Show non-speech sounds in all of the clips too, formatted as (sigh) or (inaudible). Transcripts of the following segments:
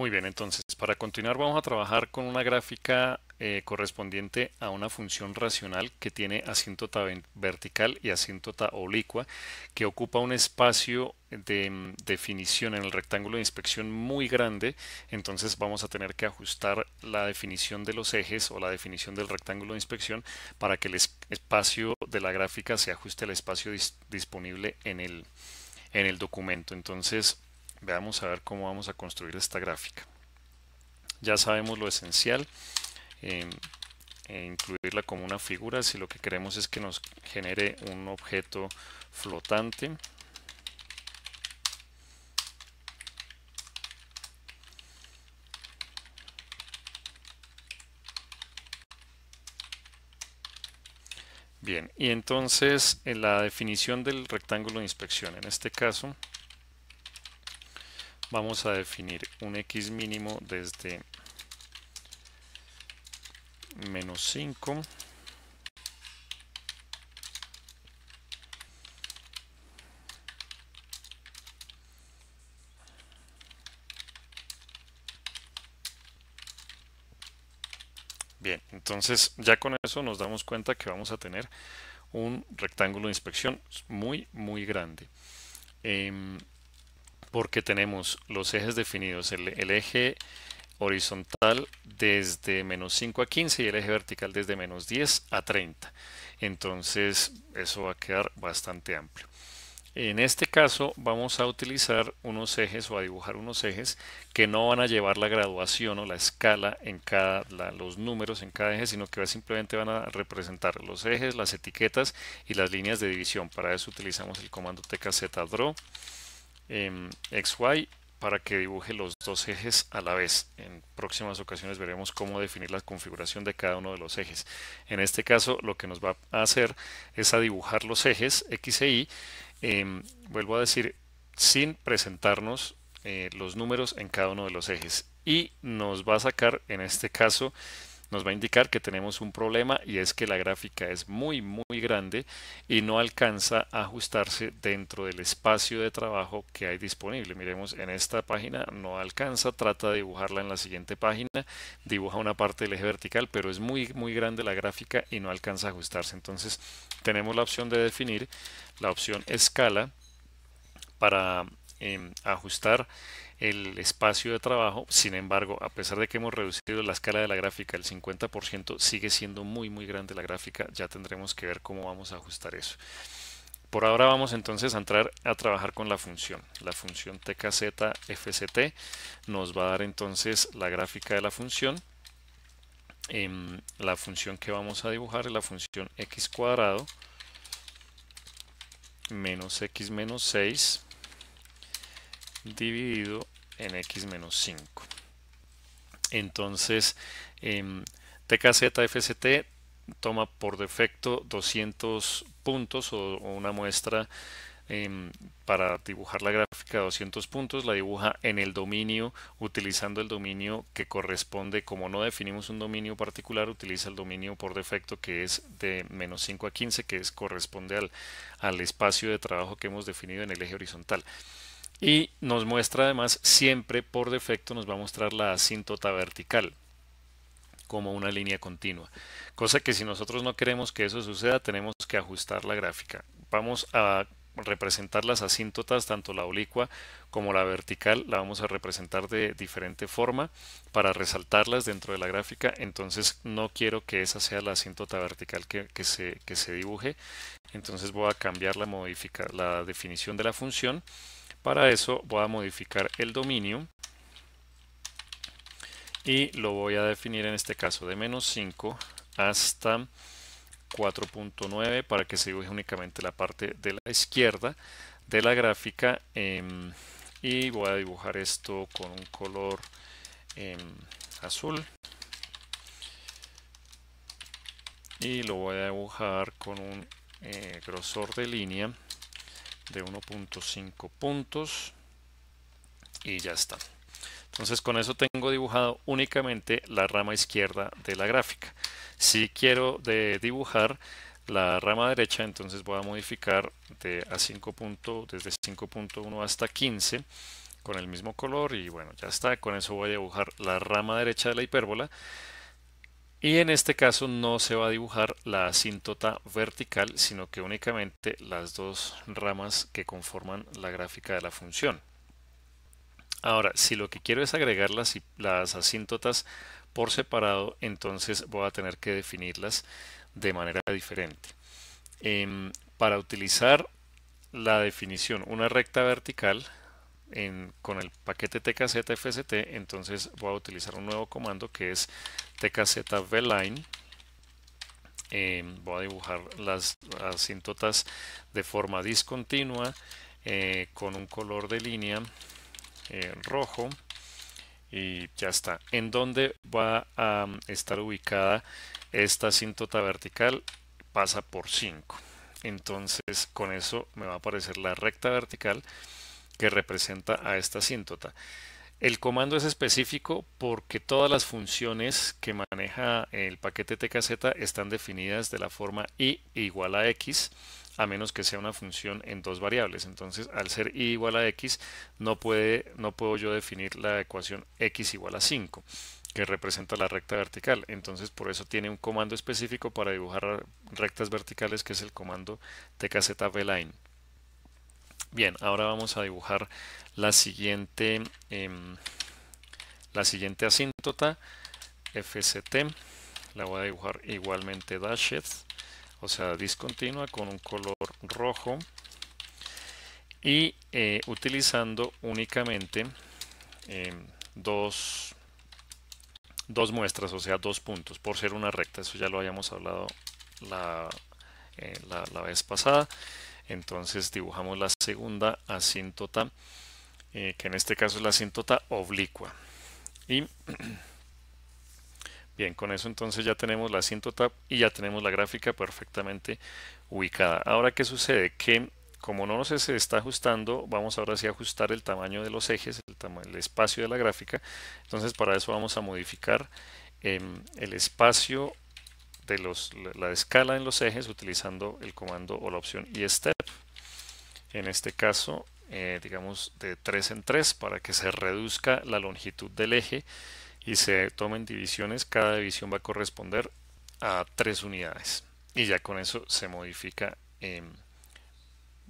Muy bien, entonces para continuar vamos a trabajar con una gráfica eh, correspondiente a una función racional que tiene asíntota vertical y asíntota oblicua, que ocupa un espacio de mm, definición en el rectángulo de inspección muy grande, entonces vamos a tener que ajustar la definición de los ejes o la definición del rectángulo de inspección para que el espacio de la gráfica se ajuste al espacio disponible en el, en el documento. Entonces, Veamos a ver cómo vamos a construir esta gráfica. Ya sabemos lo esencial, eh, e incluirla como una figura si lo que queremos es que nos genere un objeto flotante. Bien, y entonces en la definición del rectángulo de inspección, en este caso vamos a definir un x mínimo desde menos 5 Bien, entonces ya con eso nos damos cuenta que vamos a tener un rectángulo de inspección muy, muy grande. Em, porque tenemos los ejes definidos, el, eje horizontal desde menos 5 a 15 y el eje vertical desde menos 10 a 30. Entonces eso va a quedar bastante amplio. En este caso vamos a utilizar unos ejes o a dibujar unos ejes que no van a llevar la graduación o la escala en cada los números en cada eje, sino que simplemente van a representar los ejes, las etiquetas y las líneas de división. Para eso utilizamos el comando tkzdraw Em, XY para que dibuje los dos ejes a la vez. En próximas ocasiones veremos cómo definir la configuración de cada uno de los ejes. En este caso lo que nos va a hacer es a dibujar los ejes X e Y, em, vuelvo a decir, sin presentarnos eh, los números en cada uno de los ejes. Y nos va a sacar en este caso nos va a indicar que tenemos un problema y es que la gráfica es muy, muy grande y no alcanza a ajustarse dentro del espacio de trabajo que hay disponible. Miremos, en esta página no alcanza, trata de dibujarla en la siguiente página, dibuja una parte del eje vertical, pero es muy, muy grande la gráfica y no alcanza a ajustarse. Entonces tenemos la opción de definir la opción escala para em, ajustar el espacio de trabajo. Sin embargo, a pesar de que hemos reducido la escala de la gráfica el 50%, sigue siendo muy muy grande la gráfica. Ya tendremos que ver cómo vamos a ajustar eso. Por ahora vamos entonces a entrar a trabajar con la función. La función tkzfct nos va a dar entonces la gráfica de la función. Em, la función que vamos a dibujar es la función x cuadrado menos x menos 6 dividido en x menos 5. Entonces, eh, em, TKZFST toma por defecto 200 puntos o, una muestra em, para dibujar la gráfica de 200 puntos, la dibuja en el dominio utilizando el dominio que corresponde, como no definimos un dominio particular, utiliza el dominio por defecto que es de menos 5 a 15, que es, corresponde al, al espacio de trabajo que hemos definido en el eje horizontal y nos muestra además siempre por defecto nos va a mostrar la asíntota vertical como una línea continua cosa que si nosotros no queremos que eso suceda tenemos que ajustar la gráfica vamos a representar las asíntotas tanto la oblicua como la vertical la vamos a representar de diferente forma para resaltarlas dentro de la gráfica entonces no quiero que esa sea la asíntota vertical que, se, que se dibuje entonces voy a cambiar la, la definición de la función para eso voy a modificar el dominio y lo voy a definir en este caso de menos 5 hasta 4.9 para que se dibuje únicamente la parte de la izquierda de la gráfica em, y voy a dibujar esto con un color em, azul y lo voy a dibujar con un eh, grosor de línea de 1.5 puntos y ya está. Entonces con eso tengo dibujado únicamente la rama izquierda de la gráfica. Si quiero de dibujar la rama derecha, entonces voy a modificar de a 5 puntos desde 5.1 hasta 15 con el mismo color y bueno, ya está. Con eso voy a dibujar la rama derecha de la hipérbola y en este caso no se va a dibujar la asíntota vertical, sino que únicamente las dos ramas que conforman la gráfica de la función. Ahora, si lo que quiero es agregar las, las asíntotas por separado, entonces voy a tener que definirlas de manera diferente. Em, para utilizar la definición una recta vertical, con el paquete tkzfst, entonces voy a utilizar un nuevo comando que es tkzvline. Eh, em, voy a dibujar las, asíntotas de forma discontinua eh, con un color de línea eh, rojo y ya está. ¿En dónde va a mm, estar ubicada esta asíntota vertical? Pasa por 5. Entonces con eso me va a aparecer la recta vertical que representa a esta asíntota. El comando es específico porque todas las funciones que maneja el paquete tkz están definidas de la forma i igual a x, a menos que sea una función en dos variables. Entonces, al ser i igual a x, no, puede, no puedo yo definir la ecuación x igual a 5, que representa la recta vertical. Entonces, por eso tiene un comando específico para dibujar rectas verticales, que es el comando tkz vline. Bien, ahora vamos a dibujar la siguiente, em, la siguiente asíntota, FCT. La voy a dibujar igualmente dashed, o sea, discontinua con un color rojo y eh, utilizando únicamente em, dos, dos muestras, o sea, dos puntos, por ser una recta. Eso ya lo habíamos hablado la eh, vez pasada entonces dibujamos la segunda asíntota, eh, que en este caso es la asíntota oblicua. Y (clears throat) bien, con eso entonces ya tenemos la asíntota y ya tenemos la gráfica perfectamente ubicada. Ahora, ¿qué sucede? Que como no se está ajustando, vamos ahora sí a ajustar el tamaño de los ejes, el, espacio de la gráfica. Entonces, para eso vamos a modificar em, el espacio la escala en los ejes utilizando el comando o la opción y step. En este caso, eh, digamos, de 3 en 3 para que se reduzca la longitud del eje y se tomen divisiones. Cada división va a corresponder a 3 unidades. Y ya con eso se modifica, em,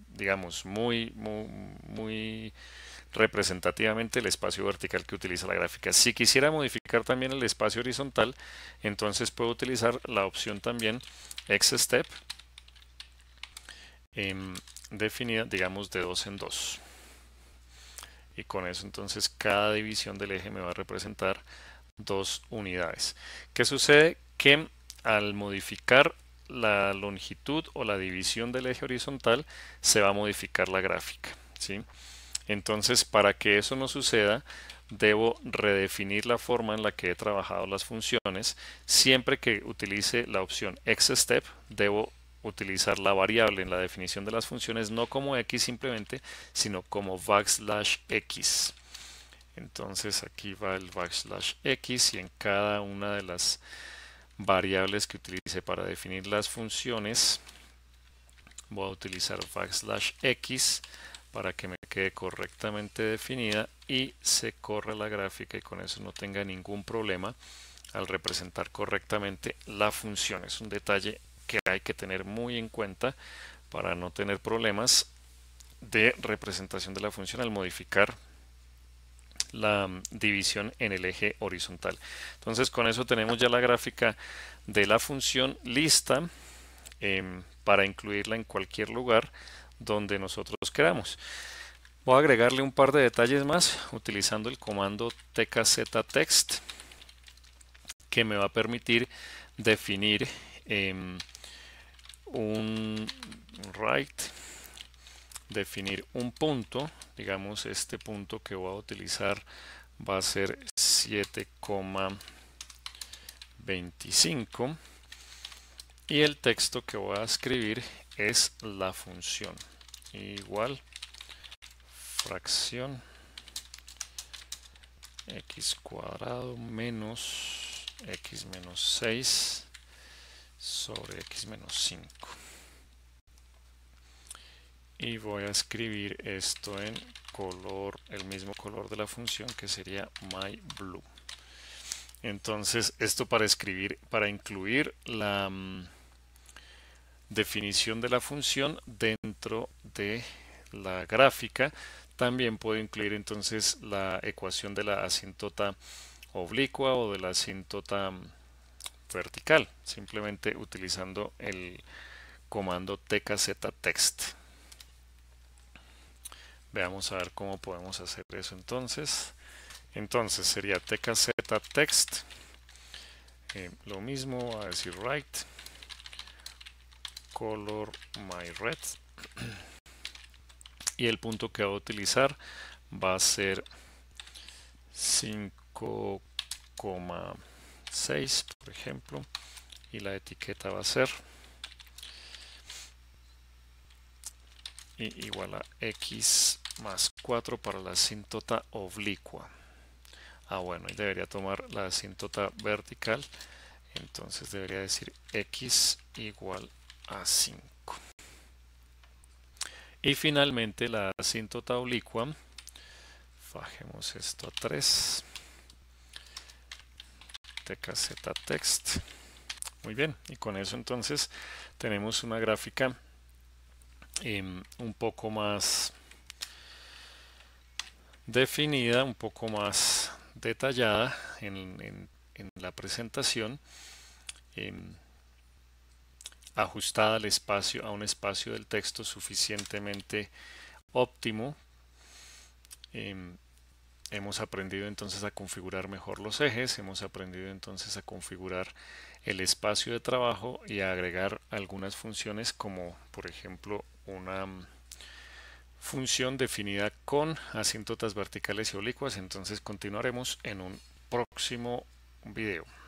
digamos, muy, muy, muy representativamente el espacio vertical que utiliza la gráfica. Si quisiera modificar también el espacio horizontal, entonces puedo utilizar la opción también XStep step em, definida, digamos, de 2 en 2. Y con eso entonces cada división del eje me va a representar dos unidades. ¿Qué sucede? Que al modificar la longitud o la división del eje horizontal, se va a modificar la gráfica. ¿sí? Entonces, para que eso no suceda, debo redefinir la forma en la que he trabajado las funciones. Siempre que utilice la opción XStep, debo utilizar la variable en la definición de las funciones no como x simplemente, sino como backslash x. Entonces aquí va el backslash x y en cada una de las variables que utilice para definir las funciones voy a utilizar backslash x para que me quede correctamente definida y se corre la gráfica y con eso no tenga ningún problema al representar correctamente la función. Es un detalle que hay que tener muy en cuenta para no tener problemas de representación de la función al modificar la división en el eje horizontal. Entonces con eso tenemos ya la gráfica de la función lista em, para incluirla en cualquier lugar donde nosotros queramos. Voy a agregarle un par de detalles más utilizando el comando text que me va a permitir definir em, un right, definir un punto, digamos este punto que voy a utilizar va a ser 7,25 y el texto que voy a escribir es la función igual fracción x cuadrado menos x menos 6 sobre x menos 5 y voy a escribir esto en color el mismo color de la función que sería my blue entonces esto para escribir para incluir la mm, definición de la función dentro de la gráfica también puedo incluir entonces la ecuación de la asíntota oblicua o de la asíntota mm, vertical, simplemente utilizando el comando text. Veamos a ver cómo podemos hacer eso entonces. Entonces sería tkztext, text. Eh, lo mismo, a decir write color my red. (clears throat) y el punto que va a utilizar va a ser 5,6 por ejemplo y la etiqueta va a ser igual a x más 4 para la asíntota oblicua ah bueno y debería tomar la asíntota vertical entonces debería decir x igual a 5 y finalmente la asíntota oblicua, bajemos esto a 3, tkz text. Muy bien, y con eso entonces tenemos una gráfica em, un poco más definida, un poco más detallada en, la presentación. Em, ajustada al espacio, a un espacio del texto suficientemente óptimo. Em, hemos aprendido entonces a configurar mejor los ejes, hemos aprendido entonces a configurar el espacio de trabajo y a agregar algunas funciones como por ejemplo una mm, función definida con asíntotas verticales y oblicuas, entonces continuaremos en un próximo video.